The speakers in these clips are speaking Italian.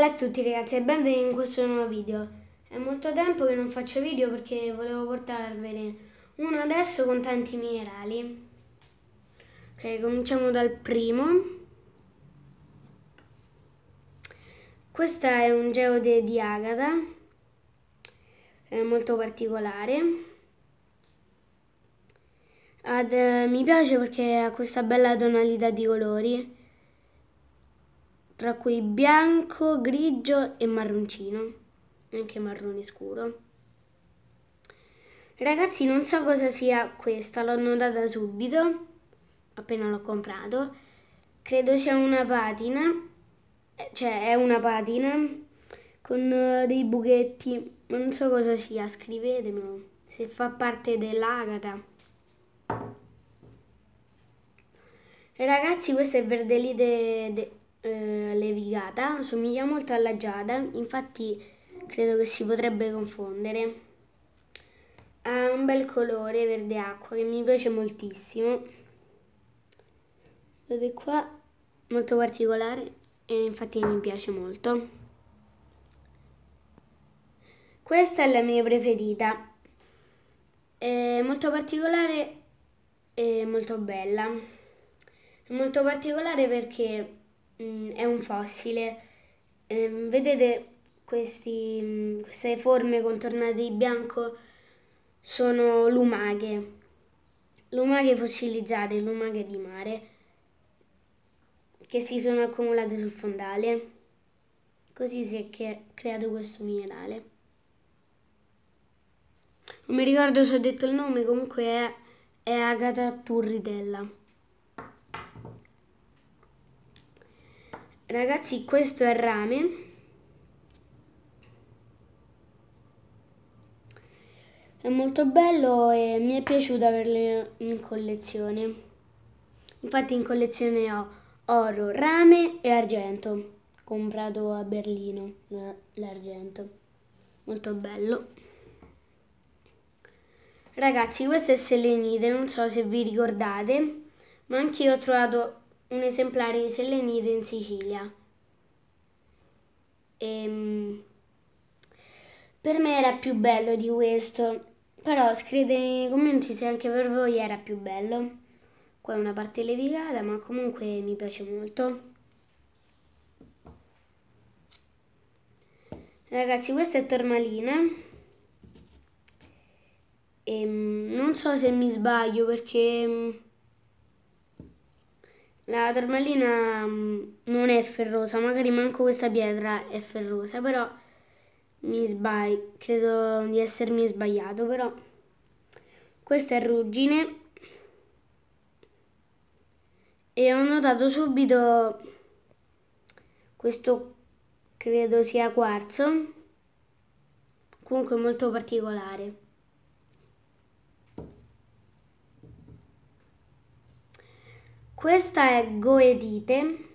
Bella a tutti ragazzi e benvenuti in questo nuovo video. È molto tempo che non faccio video perché volevo portarvene uno adesso con tanti minerali. Ok, cominciamo dal primo. Questo è un geode di Agatha è molto particolare. Ad, eh, mi piace perché ha questa bella tonalità di colori tra cui bianco, grigio e marroncino, anche marrone scuro. Ragazzi, non so cosa sia questa, l'ho notata subito, appena l'ho comprato. Credo sia una patina, eh, cioè è una patina con eh, dei buchetti, non so cosa sia, scrivetemelo, se fa parte dell'agata. Ragazzi, questo è Verdelite eh, levigata somiglia molto alla giada, infatti credo che si potrebbe confondere. Ha un bel colore verde acqua che mi piace moltissimo. Vedete qua, molto particolare e infatti mi piace molto. Questa è la mia preferita. È molto particolare e molto bella. È molto particolare perché mh, mm, è un fossile. Ehm, vedete questi, mh, mm, queste forme contornate di bianco? Sono lumache, lumache fossilizzate, lumache di mare, che si sono accumulate sul fondale. Così si è creato questo minerale. Non mi ricordo se ho detto il nome, comunque è, è Agata Turritella. Ragazzi, questo è il rame. È molto bello e mi è piaciuto averlo in collezione. Infatti in collezione ho oro, rame e argento. Comprato a Berlino l'argento. Molto bello. Ragazzi, questo è selenite non so se vi ricordate, ma anche io ho trovato un esemplare di Selenite in Sicilia. E, ehm, per me era più bello di questo, però scrivete nei commenti se anche per voi era più bello. Qua è una parte levigata, ma comunque mi piace molto. Ragazzi, questa è Tormalina. E, ehm, non so se mi sbaglio perché la tormellina mm, non è ferrosa, magari manco questa pietra è ferrosa, però mi sbaglio, credo di essermi sbagliato, però questa è ruggine e ho notato subito questo credo sia quarzo, comunque molto particolare. Questa è goedite,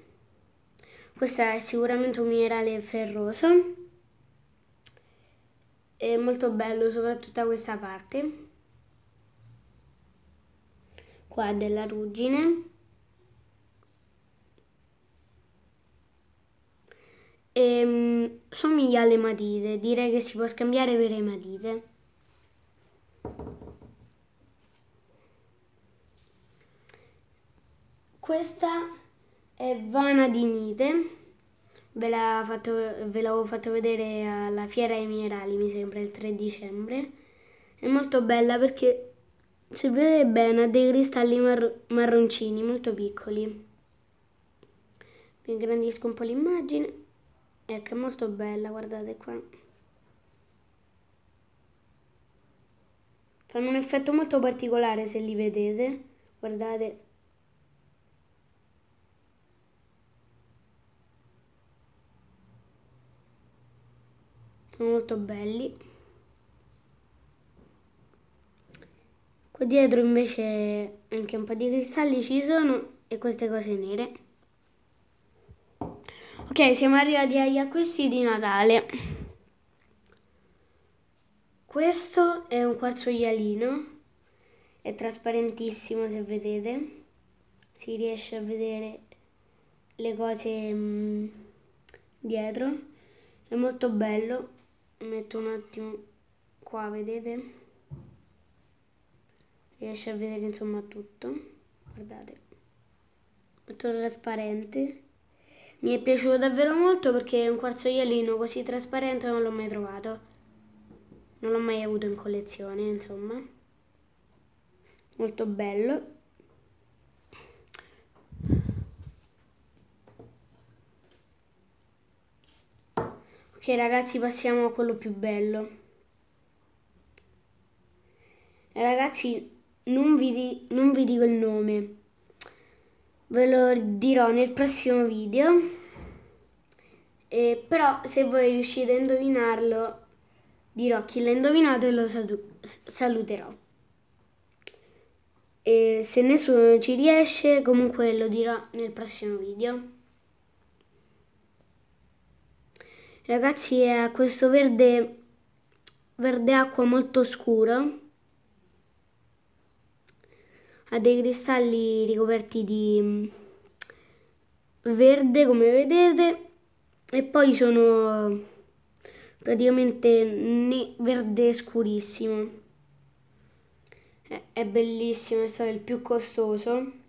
questo è sicuramente un minerale ferroso, è molto bello soprattutto a questa parte, qua della ruggine. E, ehm, somiglia alle matite, direi che si può scambiare per le matite. Questa è Vana di Nite, ve, fatto, ve l'avevo fatto vedere alla Fiera ai Minerali, mi sembra, il 3 dicembre. È molto bella perché, se vedete bene, ha dei cristalli marro marroncini molto piccoli. Vi ingrandisco un po' l'immagine. Ecco, è molto bella, guardate qua. Fanno un effetto molto particolare se li vedete. Guardate. molto belli. Qua dietro invece anche un po' di cristalli ci sono e queste cose nere. Ok, siamo arrivati agli acquisti di Natale. Questo è un quarzo iaglino, è trasparentissimo se vedete, si riesce a vedere le cose mh, mm, dietro, è molto bello, metto un attimo qua vedete riesce a vedere insomma tutto guardate metto trasparente mi è piaciuto davvero molto perché un quarzoialino così trasparente non l'ho mai trovato non l'ho mai avuto in collezione insomma molto bello Ok ragazzi passiamo a quello più bello. Ragazzi non vi, non vi dico il nome, ve lo dirò nel prossimo video, e, però se voi riuscite a indovinarlo dirò chi l'ha indovinato e lo saluterò. E se nessuno ci riesce comunque lo dirò nel prossimo video. Ragazzi è questo verde, verde acqua molto scuro. Ha dei cristalli ricoperti di mm, verde come vedete e poi sono praticamente verde scurissimo è bellissimo, è stato il più costoso